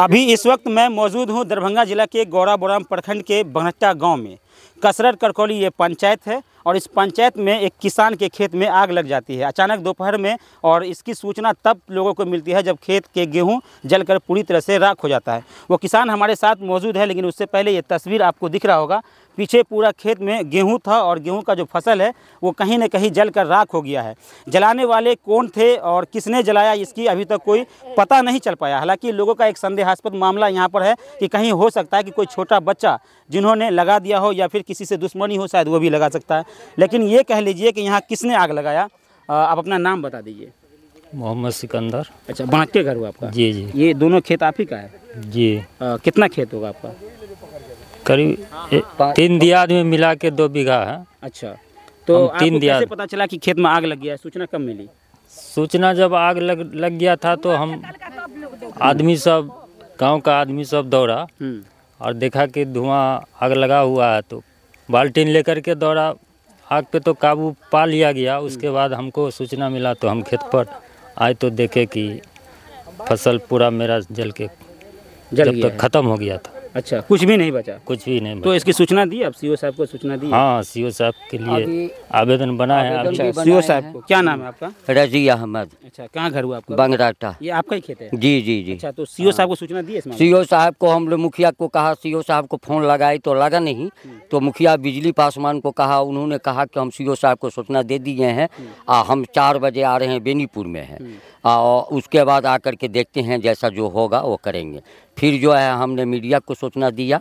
अभी इस वक्त मैं मौजूद हूँ दरभंगा जिला के गौराबोराम प्रखंड के बनट्टा गांव में कसरत करकौली ये पंचायत है और इस पंचायत में एक किसान के खेत में आग लग जाती है अचानक दोपहर में और इसकी सूचना तब लोगों को मिलती है जब खेत के गेहूं जलकर पूरी तरह से राख हो जाता है वो किसान हमारे साथ मौजूद है लेकिन उससे पहले ये तस्वीर आपको दिख रहा होगा पीछे पूरा खेत में गेहूं था और गेहूं का जो फसल है वो कहीं ना कहीं जल कर राख हो गया है जलाने वाले कौन थे और किसने जलाया इसकी अभी तक कोई पता नहीं चल पाया हालांकि लोगों का एक संदेहास्पद मामला यहाँ पर है कि कहीं हो सकता है कि कोई छोटा बच्चा जिन्होंने लगा दिया हो या फिर किसी से दुश्मनी हो शायद वो भी लगा सकता है लेकिन ये कह लीजिए कि यहाँ किसने आग लगाया आप अपना नाम बता दीजिए मोहम्मद सिकंदर अच्छा बांके घर हुआ आपका जी जी ये दोनों खेत आप ही का है जी आ, कितना खेत होगा आपका करीब हाँ। तीन दियाद में मिला के दो बीघा है अच्छा तो तीन दियाद पता चला कि खेत में आग लग गया है सूचना कब मिली सूचना जब आग लग लग गया था तो हम आदमी सब गांव का आदमी सब दौड़ा हम्म। और देखा कि धुआं आग लगा हुआ है तो बाल्टीन लेकर के दौड़ा आग पे तो काबू पा लिया गया हम्म। उसके बाद हमको सूचना मिला तो हम खेत पर आए तो देखे कि फसल पूरा मेरा जल के जल जब तक तो ख़त्म हो गया था अच्छा कुछ भी नहीं बचा कुछ भी नहीं तो इसकी सूचना दी आप सीओ साहब को सूचना दी हाँ सीओ साहब के लिए आवेदन बना है अच्छा। सीओ साहब को क्या नाम है आपका रजी अहमद अच्छा कहाँ घर हुआ आपका बंगराटा ये आपका ही खेत है जी जी जी अच्छा तो सीओ साहब को सूचना दी सीओ साहब को हम लोग मुखिया को कहा सीओ साहब को फोन लगाए तो लगा नहीं हम्म। तो मुखिया बिजली पासवान को कहा उन्होंने कहा कि हम सीओ साहब को सूचना दे दिए हैं और हम्म। हम चार बजे आ रहे हैं बेनीपुर में है और हम्म। उसके बाद आकर के देखते हैं जैसा जो होगा वो करेंगे फिर जो है हमने मीडिया को सूचना दिया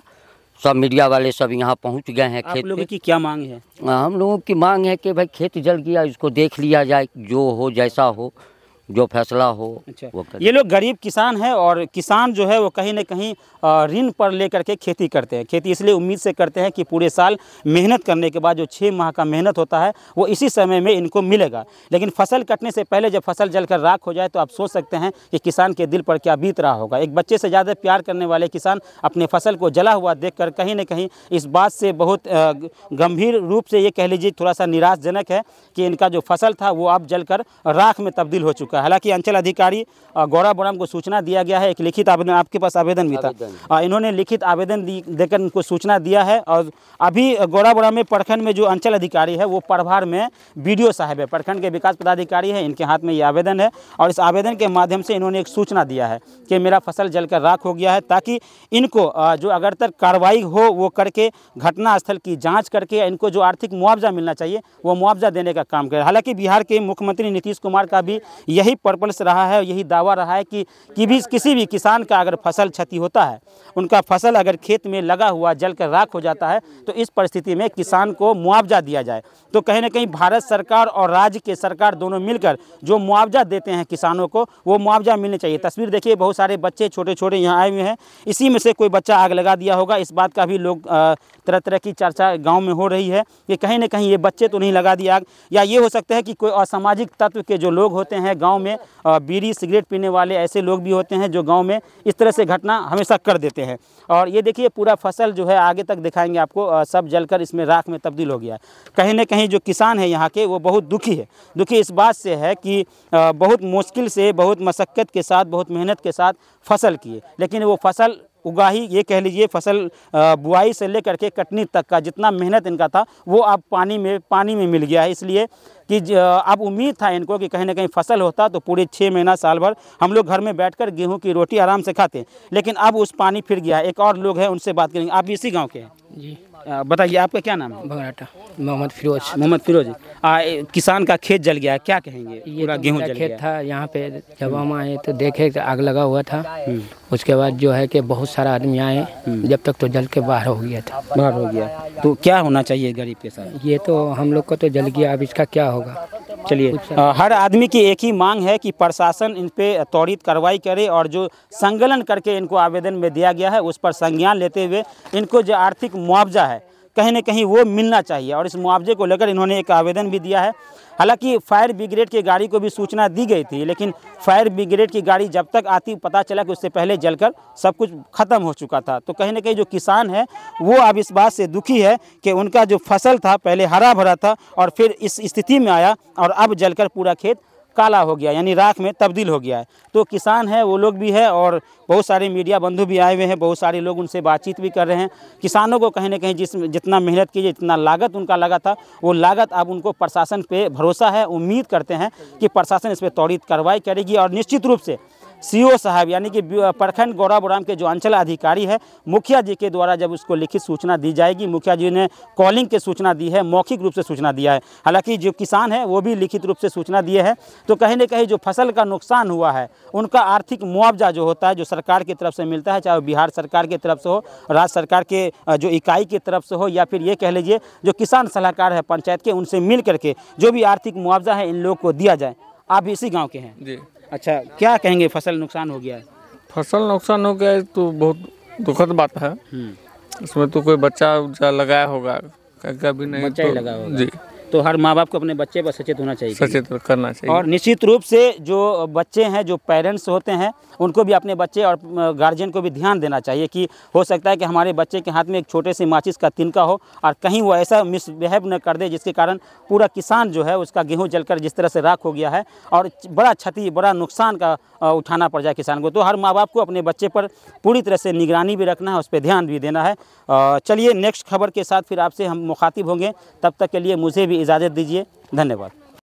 सब मीडिया वाले सब यहाँ पहुँच गए हैं खेत लोगों की क्या मांग है हम लोगों की मांग है कि भाई खेत जल गया इसको देख लिया जाए जो हो जैसा हो जो फैसला हो अच्छा ये लोग गरीब किसान हैं और किसान जो है वो कहीं ना कहीं ऋण पर ले करके खेती करते हैं खेती इसलिए उम्मीद से करते हैं कि पूरे साल मेहनत करने के बाद जो छः माह का मेहनत होता है वो इसी समय में इनको मिलेगा लेकिन फसल कटने से पहले जब फसल जल कर राख हो जाए तो आप सोच सकते हैं कि किसान के दिल पर क्या बीत रहा होगा एक बच्चे से ज़्यादा प्यार करने वाले किसान अपने फसल को जला हुआ देख कर कहीं ना कहीं इस बात से बहुत गंभीर रूप से ये कह लीजिए थोड़ा सा निराशजनक है कि इनका जो फसल था वो अब जलकर राख में तब्दील हो चुका है था हालांकि अंचल अधिकारी गौरा बोराम को सूचना दिया गया है एक लिखित आवेदन आपके पास आवेदन भी था इन्होंने लिखित आवेदन देकर उनको सूचना दिया है और अभी गौरा बोराम में प्रखंड में जो अंचल अधिकारी है वो प्रभार में बी साहब है प्रखंड के विकास पदाधिकारी है इनके हाथ में ये आवेदन है और इस आवेदन के माध्यम से इन्होंने एक सूचना दिया है कि मेरा फसल जलकर राख हो गया है ताकि इनको जो अगर तक कार्रवाई हो वो करके घटनास्थल की जाँच करके इनको जो आर्थिक मुआवजा मिलना चाहिए वो मुआवजा देने का काम करें हालांकि बिहार के मुख्यमंत्री नीतीश कुमार का भी यही यही पर्पल्स रहा है यही दावा रहा है कि कि भी किसी भी किसान का अगर फसल क्षति होता है उनका फसल अगर खेत में लगा हुआ जल कर राख हो जाता है तो इस परिस्थिति में किसान को मुआवजा दिया जाए तो कहीं ना कहीं भारत सरकार और राज्य के सरकार दोनों मिलकर जो मुआवजा देते हैं किसानों को वो मुआवजा मिलना चाहिए तस्वीर देखिए बहुत सारे बच्चे छोटे छोटे यहाँ आए हुए हैं इसी में से कोई बच्चा आग लगा दिया होगा इस बात का भी लोग तरह तरह की चर्चा गाँव में हो रही है कि कहीं ना कहीं ये बच्चे तो नहीं लगा दिया आग या ये हो सकता है कि कोई असामाजिक तत्व के जो लोग होते हैं गाँव गांव में बीड़ी सिगरेट पीने वाले ऐसे लोग भी होते हैं जो गांव में इस तरह से घटना हमेशा कर देते हैं और ये देखिए पूरा फसल जो है आगे तक दिखाएंगे आपको सब जलकर इसमें राख में तब्दील हो गया है कहीं ना कहीं जो किसान है यहाँ के वो बहुत दुखी है दुखी इस बात से है कि बहुत मुश्किल से बहुत मशक्क़त के साथ बहुत मेहनत के साथ फसल किए लेकिन वो फसल उगाही ये कह लीजिए फसल बुआई से लेकर के कटनी तक का जितना मेहनत इनका था वो अब पानी में पानी में मिल गया है इसलिए कि अब उम्मीद था इनको कि कहीं ना कहीं फसल होता तो पूरे छः महीना साल भर हम लोग घर में बैठकर गेहूं की रोटी आराम से खाते लेकिन अब उस पानी फिर गया एक और लोग हैं उनसे बात करेंगे आप इसी गाँव के हैं जी बताइए आपका क्या नाम है भगराटा मोहम्मद फिरोज मोहम्मद फिरोज आ, किसान का खेत जल गया क्या कहेंगे ये तो गेहूँ जल खेत गया। था यहाँ पे जब हम आए तो देखे तो आग लगा हुआ था हम्म। उसके बाद जो है कि बहुत सारा आदमी आए हम्म। जब तक तो जल के बाहर हो गया था बाहर हो गया तो क्या होना चाहिए गरीब के साथ ये तो हम लोग को तो जल गया अब इसका क्या होगा चलिए हर आदमी की एक ही मांग है कि प्रशासन इन पे त्वरित कार्रवाई करे और जो संगलन करके इनको आवेदन में दिया गया है उस पर संज्ञान लेते हुए इनको जो आर्थिक मुआवजा है कहीं ना कहीं वो मिलना चाहिए और इस मुआवजे को लेकर इन्होंने एक आवेदन भी दिया है हालांकि फायर ब्रिगेड की गाड़ी को भी सूचना दी गई थी लेकिन फायर ब्रिगेड की गाड़ी जब तक आती पता चला कि उससे पहले जलकर सब कुछ ख़त्म हो चुका था तो कहीं ना कहीं जो किसान है वो अब इस बात से दुखी है कि उनका जो फसल था पहले हरा भरा था और फिर इस स्थिति में आया और अब जलकर पूरा खेत काला हो गया यानी राख में तब्दील हो गया है तो किसान है वो लोग भी है और बहुत सारे मीडिया बंधु भी आए हुए हैं बहुत सारे लोग उनसे बातचीत भी कर रहे हैं किसानों को कहीं ना कहीं जिस जितना मेहनत कीजिए जितना लागत उनका लगा था वो लागत अब उनको प्रशासन पर भरोसा है उम्मीद करते हैं कि प्रशासन इस पर त्वरित कार्रवाई करेगी और निश्चित रूप से सीओ साहब यानी कि प्रखंड गौरा के जो अंचल अधिकारी है मुखिया जी के द्वारा जब उसको लिखित सूचना दी जाएगी मुखिया जी ने कॉलिंग के सूचना दी है मौखिक रूप से सूचना दिया है हालांकि जो किसान है वो भी लिखित रूप से सूचना दिए है तो कहीं ना कहीं जो फसल का नुकसान हुआ है उनका आर्थिक मुआवजा जो होता है जो सरकार की तरफ से मिलता है चाहे बिहार सरकार की तरफ से हो राज्य सरकार के जो इकाई की तरफ से हो या फिर ये कह लीजिए जो किसान सलाहकार है पंचायत के उनसे मिल करके जो भी आर्थिक मुआवजा है इन लोगों को दिया जाए आप इसी गाँव के हैं जी अच्छा क्या कहेंगे फसल नुकसान हो गया फसल नुकसान हो गया तो बहुत दुखद बात है हम्म। इसमें तो कोई बच्चा उच्चा लगाया होगा कभी नहीं बच्चा तो, ही लगा होगा जी तो हर माँ बाप को अपने बच्चे पर सचेत होना चाहिए सचेत करना चाहिए और निश्चित रूप से जो बच्चे हैं जो पेरेंट्स होते हैं उनको भी अपने बच्चे और गार्जियन को भी ध्यान देना चाहिए कि हो सकता है कि हमारे बच्चे के हाथ में एक छोटे से माचिस का तिनका हो और कहीं वो ऐसा मिसबिहेव न कर दे जिसके कारण पूरा किसान जो है उसका गेहूँ जलकर जिस तरह से राख हो गया है और बड़ा क्षति बड़ा नुकसान का उठाना पड़ जाए किसान को तो हर माँ बाप को अपने बच्चे पर पूरी तरह से निगरानी भी रखना है उस पर ध्यान भी देना है चलिए नेक्स्ट खबर के साथ फिर आपसे हम मुखातिब होंगे तब तक के लिए मुझे भी इजाज़त दीजिए धन्यवाद